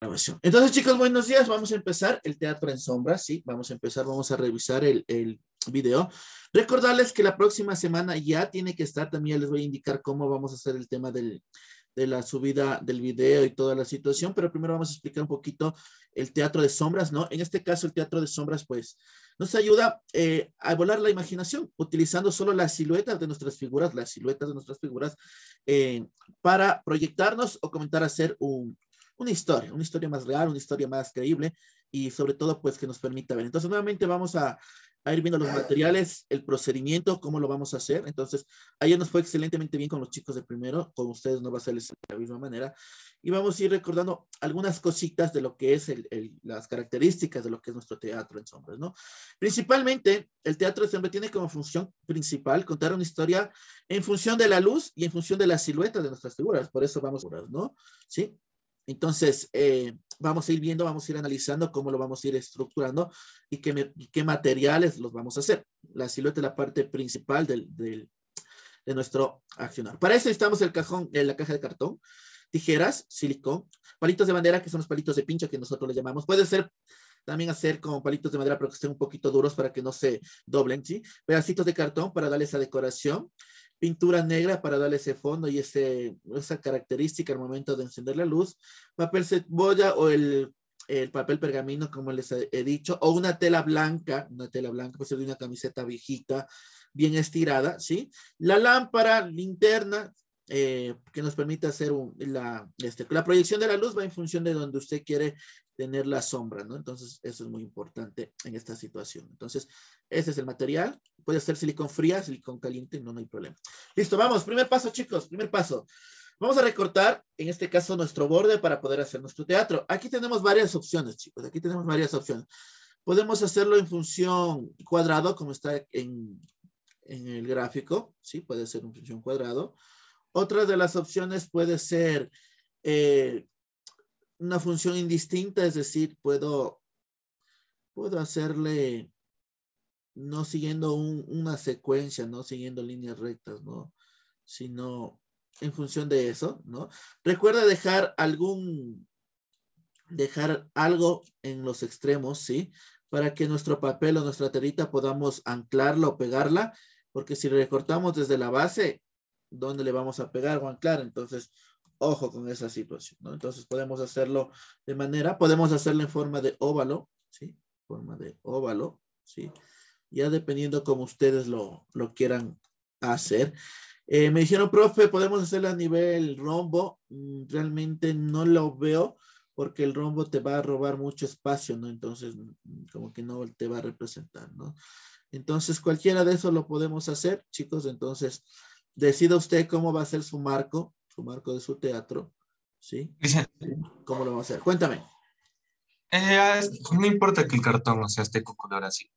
Entonces, chicos, buenos días. Vamos a empezar el teatro en sombras, ¿sí? Vamos a empezar, vamos a revisar el, el, video. Recordarles que la próxima semana ya tiene que estar, también les voy a indicar cómo vamos a hacer el tema del, de la subida del video y toda la situación, pero primero vamos a explicar un poquito el teatro de sombras, ¿no? En este caso, el teatro de sombras, pues, nos ayuda eh, a volar la imaginación, utilizando solo las siluetas de nuestras figuras, las siluetas de nuestras figuras, eh, para proyectarnos o comentar hacer un, una historia, una historia más real, una historia más creíble y sobre todo pues que nos permita ver. Entonces nuevamente vamos a, ir viendo los materiales, el procedimiento, cómo lo vamos a hacer. Entonces, ayer nos fue excelentemente bien con los chicos de primero, con ustedes no va a ser de la misma manera. Y vamos a ir recordando algunas cositas de lo que es las características de lo que es nuestro teatro en sombras, ¿no? Principalmente, el teatro de sombras tiene como función principal contar una historia en función de la luz y en función de la silueta de nuestras figuras. Por eso vamos a ¿no? ¿Sí? Entonces, eh, vamos a ir viendo, vamos a ir analizando cómo lo vamos a ir estructurando y qué, materiales los vamos a hacer. La silueta es la parte principal de nuestro accionar. Para eso necesitamos el cajón, eh, la caja de cartón, tijeras, silicón, palitos de bandera, que son los palitos de pincho que nosotros le llamamos. Puede ser también hacer como palitos de madera, pero que estén un poquito duros para que no se doblen, ¿sí? Pedacitos de cartón para darle esa decoración pintura negra para darle ese fondo y ese, esa característica al momento de encender la luz, papel cebolla o el, papel pergamino, como les he dicho, o una tela blanca, una tela blanca, puede ser de una camiseta viejita, bien estirada, ¿sí? La lámpara, linterna, eh, que nos permite hacer la, este, la proyección de la luz va en función de donde usted quiere tener la sombra, ¿no? Entonces, eso es muy importante en esta situación. Entonces, ese es el material. Puede ser silicón fría, silicón caliente, no, no hay problema. Listo, vamos. Primer paso, chicos. Primer paso. Vamos a recortar, en este caso, nuestro borde para poder hacer nuestro teatro. Aquí tenemos varias opciones, chicos. Aquí tenemos varias opciones. Podemos hacerlo en función cuadrado, como está en, en el gráfico. Sí, puede ser en función cuadrado. Otra de las opciones puede ser eh, una función indistinta, es decir, puedo, puedo hacerle no siguiendo una secuencia, no siguiendo líneas rectas, ¿no? Sino en función de eso, ¿no? Recuerda dejar algún, dejar algo en los extremos, ¿sí? Para que nuestro papel o nuestra terita podamos anclarla o pegarla, porque si recortamos desde la base, ¿dónde le vamos a pegar o anclar? Entonces, Ojo con esa situación, ¿no? Entonces podemos hacerlo de manera, podemos hacerlo en forma de óvalo, ¿sí? Forma de óvalo, ¿sí? Ya dependiendo como ustedes lo, lo quieran hacer. Eh, me dijeron, profe, podemos hacerlo a nivel rombo. Mm, realmente no lo veo porque el rombo te va a robar mucho espacio, ¿no? Entonces, mm, como que no te va a representar, ¿no? Entonces, cualquiera de eso lo podemos hacer, chicos. Entonces, decida usted cómo va a ser su marco, marco de su teatro, ¿sí? ¿Cómo lo vamos a hacer? Cuéntame. Eh, ah, no importa que el cartón no sea este color así.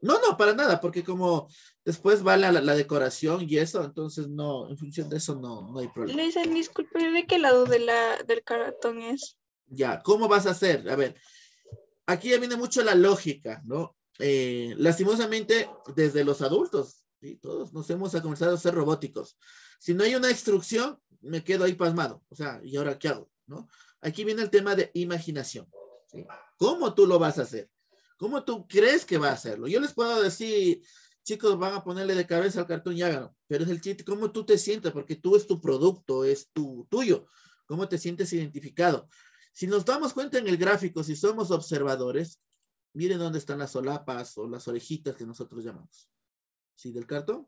No, no, para nada, porque como después va la, la, decoración y eso, entonces no, en función de eso no, no hay problema. dicen disculpe, ¿de qué lado de la, del cartón es? Ya, ¿cómo vas a hacer? A ver, aquí ya viene mucho la lógica, ¿no? Eh, lastimosamente, desde los adultos ¿sí? Todos nos hemos comenzado a ser robóticos. Si no hay una instrucción, me quedo ahí pasmado. O sea, ¿y ahora qué hago? ¿No? Aquí viene el tema de imaginación. ¿Cómo tú lo vas a hacer? ¿Cómo tú crees que va a hacerlo? Yo les puedo decir, chicos, van a ponerle de cabeza al cartón y háganlo. Pero es el chiste, cómo tú te sientes? porque tú es tu producto, es tu tuyo. ¿Cómo te sientes identificado? Si nos damos cuenta en el gráfico, si somos observadores, miren dónde están las solapas o las orejitas que nosotros llamamos. ¿sí? Del cartón.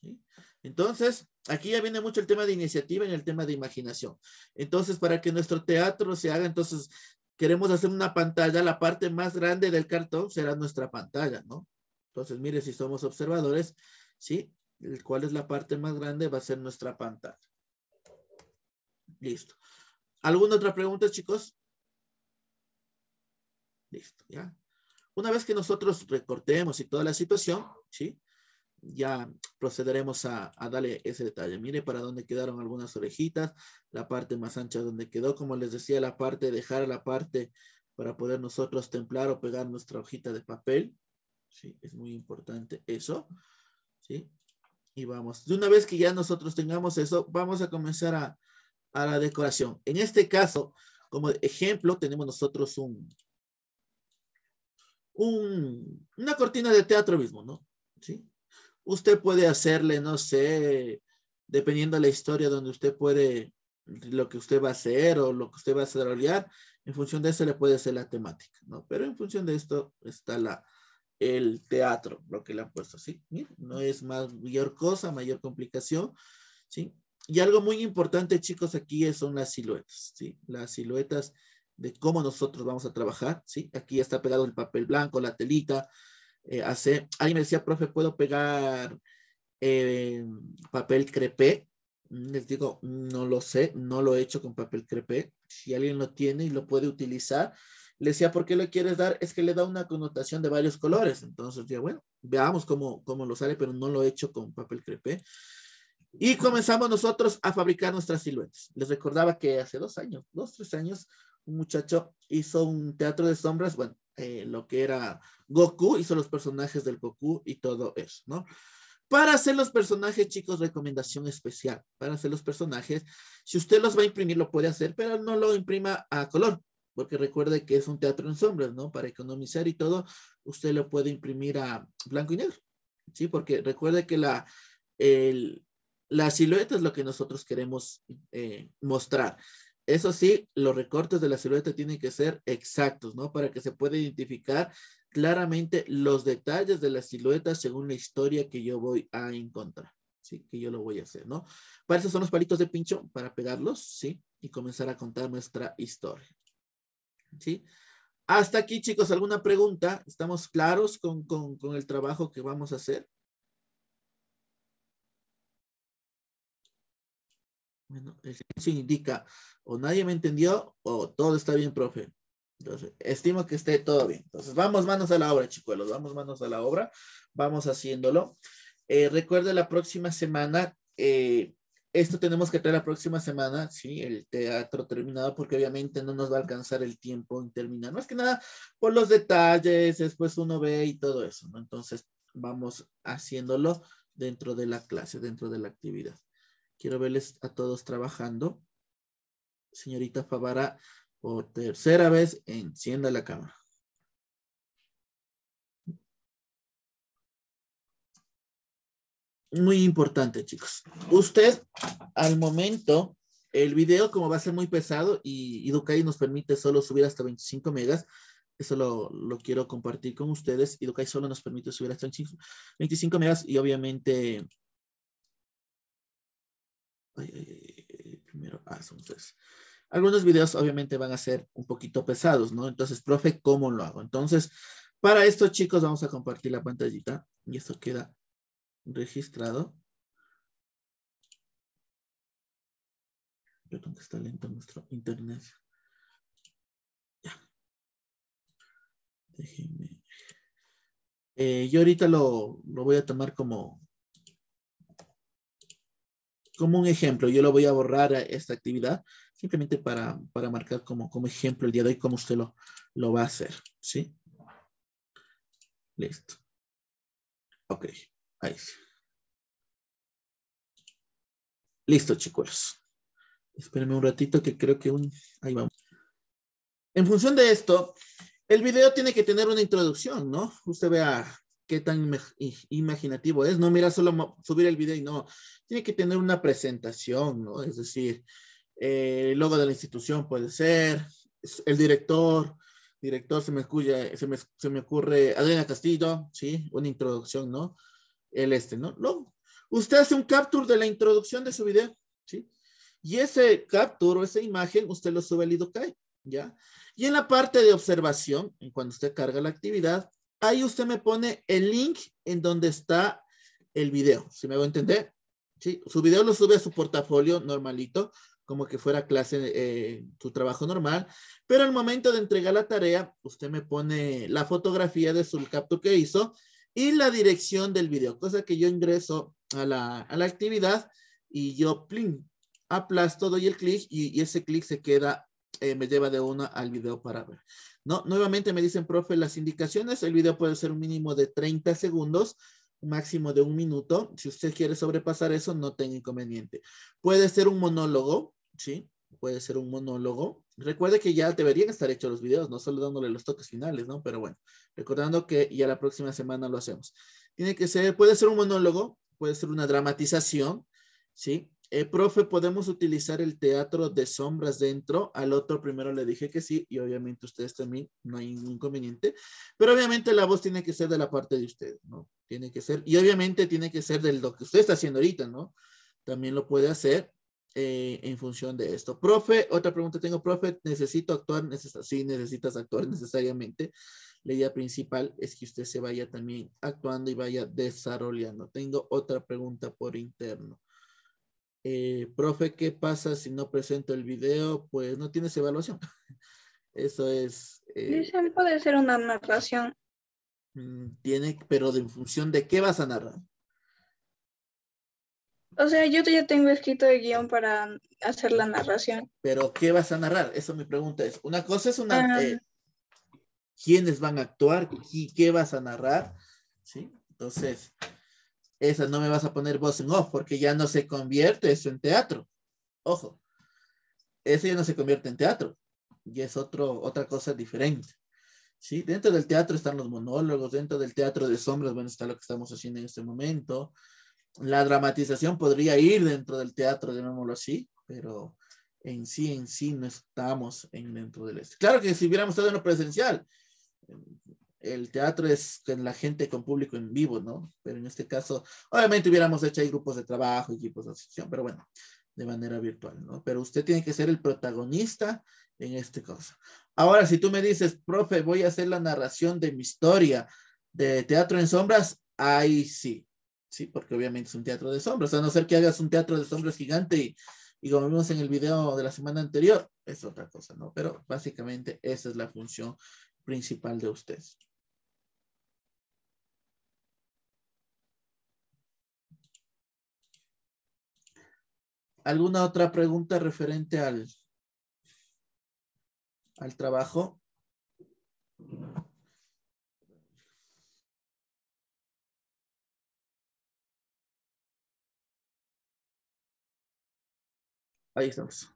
¿sí? Entonces, aquí ya viene mucho el tema de iniciativa y el tema de imaginación. Entonces, para que nuestro teatro se haga, entonces, queremos hacer una pantalla, la parte más grande del cartón será nuestra pantalla, ¿no? Entonces, mire, si somos observadores, ¿sí? El cual es la parte más grande va a ser nuestra pantalla. Listo. ¿Alguna otra pregunta, chicos? Listo, ¿ya? Una vez que nosotros recortemos y toda la situación, ¿sí? ya procederemos a, a, darle ese detalle. Mire para dónde quedaron algunas orejitas, la parte más ancha donde quedó, como les decía, la parte, dejar la parte para poder nosotros templar o pegar nuestra hojita de papel. Sí, es muy importante eso. Sí, y vamos. De una vez que ya nosotros tengamos eso, vamos a comenzar a, la decoración. En este caso, como ejemplo, tenemos nosotros un, un, una cortina de teatro mismo, ¿no? ¿Sí? usted puede hacerle, no sé, dependiendo de la historia donde usted puede, lo que usted va a hacer o lo que usted va a desarrollar, en función de eso le puede hacer la temática, ¿no? Pero en función de esto está la, el teatro, lo que le han puesto, ¿sí? no es más mayor cosa, mayor complicación, ¿sí? Y algo muy importante, chicos, aquí son las siluetas, ¿sí? Las siluetas de cómo nosotros vamos a trabajar, ¿sí? Aquí ya está pegado el papel blanco, la telita, eh, hace alguien me decía, profe, ¿puedo pegar eh, papel crepé? Mm, les digo, no lo sé, no lo he hecho con papel crepé. Si alguien lo tiene y lo puede utilizar, le decía, ¿por qué lo quieres dar? Es que le da una connotación de varios colores. Entonces, yo bueno, veamos cómo, cómo lo sale, pero no lo he hecho con papel crepé. Y comenzamos nosotros a fabricar nuestras siluetas. Les recordaba que hace dos años, dos, tres años, un muchacho hizo un teatro de sombras, bueno, eh, lo que era Goku, hizo los personajes del Goku y todo eso, ¿no? Para hacer los personajes, chicos, recomendación especial. Para hacer los personajes, si usted los va a imprimir, lo puede hacer, pero no lo imprima a color, porque recuerde que es un teatro en sombras, ¿no? Para economizar y todo, usted lo puede imprimir a blanco y negro, ¿sí? Porque recuerde que la, silueta es lo que nosotros queremos eh, mostrar. Eso sí, los recortes de la silueta tienen que ser exactos, ¿no? Para que se pueda identificar claramente los detalles de la silueta según la historia que yo voy a encontrar, ¿sí? Que yo lo voy a hacer, ¿no? Para eso son los palitos de pincho, para pegarlos, ¿sí? Y comenzar a contar nuestra historia, ¿sí? Hasta aquí, chicos, ¿alguna pregunta? ¿Estamos claros con, con, con el trabajo que vamos a hacer? Bueno, el indica o nadie me entendió o todo está bien, profe. Entonces, estimo que esté todo bien. Entonces, vamos manos a la obra, chicuelos. Vamos manos a la obra. Vamos haciéndolo. Eh, recuerda la próxima semana. Eh, esto tenemos que traer la próxima semana, sí, el teatro terminado, porque obviamente no nos va a alcanzar el tiempo en terminar. Más que nada por los detalles, después uno ve y todo eso, ¿no? Entonces, vamos haciéndolo dentro de la clase, dentro de la actividad. Quiero verles a todos trabajando. Señorita Favara, por tercera vez, encienda la cámara. Muy importante, chicos. Usted, al momento, el video, como va a ser muy pesado y Educay nos permite solo subir hasta 25 megas, eso lo, quiero compartir con ustedes. Educay solo nos permite subir hasta 25 megas y obviamente primero, ah, Algunos videos obviamente van a ser un poquito pesados, ¿no? Entonces, profe, ¿cómo lo hago? Entonces, para esto, chicos, vamos a compartir la pantallita y esto queda registrado. Perdón, tengo que estar lento nuestro internet. Ya. Déjenme. Eh, yo ahorita lo, lo voy a tomar como, como un ejemplo, yo lo voy a borrar a esta actividad simplemente para, para marcar como, como, ejemplo el día de hoy cómo usted lo, lo va a hacer, ¿sí? Listo. Ok, ahí sí. Listo, chicos. Espérenme un ratito que creo que un... Ahí vamos. En función de esto, el video tiene que tener una introducción, ¿no? Usted vea qué tan imaginativo es. No mira solo subir el video y no. Tiene que tener una presentación, ¿no? Es decir, eh, el logo de la institución puede ser, el director, director se me, ocurre, Adriana Castillo, ¿sí? Una introducción, ¿no? El este, ¿no? Luego, usted hace un capture de la introducción de su video, ¿sí? Y ese capture o esa imagen, usted lo sube al IDOCAI, ¿ya? Y en la parte de observación, cuando usted carga la actividad, ahí usted me pone el link en donde está el video, si me voy a entender. ¿Sí? Su video lo sube a su portafolio normalito, como que fuera clase, eh, su trabajo normal, pero al momento de entregar la tarea, usted me pone la fotografía de su capto que hizo y la dirección del video, cosa que yo ingreso a la, actividad y yo plin, aplasto, doy el clic y, y, ese clic se queda eh, me lleva de una al video para ver. No, nuevamente me dicen, profe, las indicaciones, el video puede ser un mínimo de 30 segundos, máximo de un minuto. Si usted quiere sobrepasar eso, no tenga inconveniente. Puede ser un monólogo, ¿sí? Puede ser un monólogo. Recuerde que ya deberían estar hechos los videos, no solo dándole los toques finales, ¿no? Pero bueno, recordando que ya la próxima semana lo hacemos. Tiene que ser, puede ser un monólogo, puede ser una dramatización, ¿sí? Eh, profe, ¿podemos utilizar el teatro de sombras dentro? Al otro primero le dije que sí y obviamente ustedes también, no hay ningún inconveniente, pero obviamente la voz tiene que ser de la parte de usted, ¿no? Tiene que ser, y obviamente tiene que ser de lo que usted está haciendo ahorita, ¿no? También lo puede hacer eh, en función de esto. Profe, otra pregunta tengo, profe, ¿necesito actuar? sí, necesitas actuar necesariamente. La idea principal es que usted se vaya también actuando y vaya desarrollando. Tengo otra pregunta por interno. Eh, profe, ¿qué pasa si no presento el video? Pues no tienes evaluación. Eso es... Eh, puede ser una narración. Mm, tiene, pero en función de qué vas a narrar. O sea, yo ya tengo escrito el guión para hacer la narración. Pero ¿qué vas a narrar? Eso mi pregunta es. Una cosa es una... Ah. Eh, ¿Quiénes van a actuar? ¿Y qué vas a narrar? ¿Sí? Entonces, esa no me vas a poner voz en off porque ya no se convierte eso en teatro. Ojo, eso ya no se convierte en teatro, Y es otro, otra cosa diferente. ¿sí? Dentro del teatro están los monólogos, dentro del teatro de sombras, bueno, está lo que estamos haciendo en este momento. La dramatización podría ir dentro del teatro, llamémoslo así, pero en sí, en sí no estamos en dentro del este. Claro que si hubiéramos estado en lo presencial, el teatro es con la gente con público en vivo, ¿no? Pero en este caso, obviamente hubiéramos hecho ahí grupos de trabajo, equipos de asociación, pero bueno, de manera virtual, ¿no? Pero usted tiene que ser el protagonista en este caso. Ahora, si tú me dices, profe, voy a hacer la narración de mi historia de teatro en sombras, ahí sí, sí, porque obviamente es un teatro de sombras, a no ser que hagas un teatro de sombras gigante y, y como vimos en el video de la semana anterior, es otra cosa, ¿no? Pero básicamente esa es la función principal de usted. ¿Alguna otra pregunta referente al, al trabajo? Ahí estamos.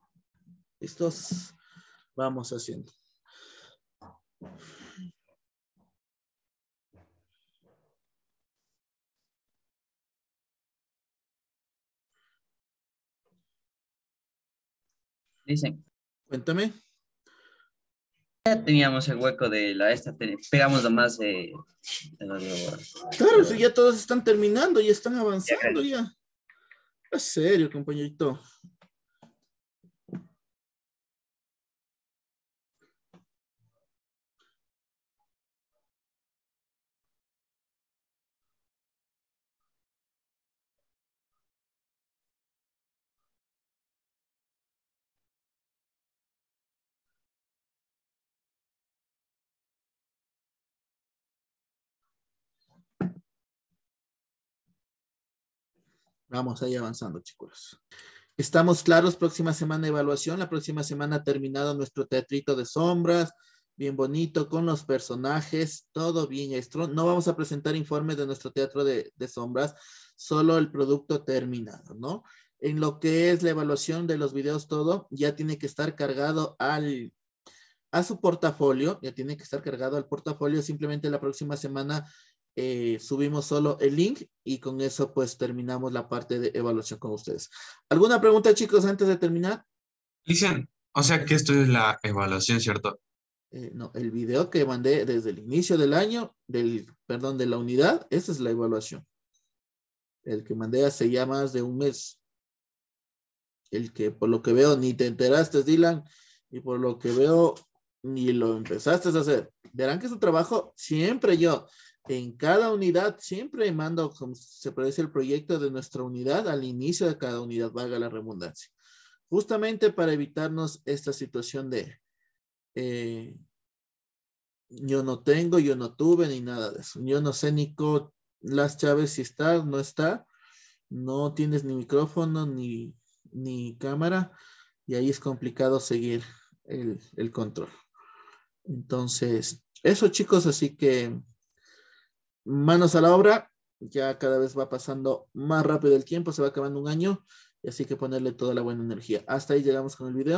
Listos. Vamos haciendo. Dicen. Cuéntame. Ya teníamos el hueco de la esta, pegamos nomás más. Eh, de, Claro, si ya todos están terminando, ya están avanzando ya. ya. serio, compañerito. Vamos ahí avanzando, chicos. Estamos claros, próxima semana evaluación. La próxima semana terminado nuestro teatrito de sombras, bien bonito, con los personajes, todo bien No vamos a presentar informes de nuestro teatro de, sombras, solo el producto terminado, ¿no? En lo que es la evaluación de los videos, todo ya tiene que estar cargado al a su portafolio, ya tiene que estar cargado al portafolio, simplemente la próxima semana eh, subimos solo el link y con eso pues terminamos la parte de evaluación con ustedes. ¿Alguna pregunta chicos antes de terminar? Dicen, o sea que esto es la evaluación, ¿cierto? Eh, no, el video que mandé desde el inicio del año, del, perdón, de la unidad, esa es la evaluación. El que mandé hace ya más de un mes. El que por lo que veo ni te enteraste, Dylan, y por lo que veo ni lo empezaste a hacer. Verán que su trabajo siempre yo en cada unidad siempre mando, como se parece el proyecto de nuestra unidad al inicio de cada unidad, valga la redundancia. Justamente para evitarnos esta situación de eh, yo no tengo, yo no tuve ni nada de eso. Yo no sé ni las chaves si está, no está. No tienes ni micrófono ni, ni cámara y ahí es complicado seguir el, el control. Entonces, eso chicos, así que manos a la obra, ya cada vez va pasando más rápido el tiempo, se va acabando un año, y así que ponerle toda la buena energía. Hasta ahí llegamos con el video.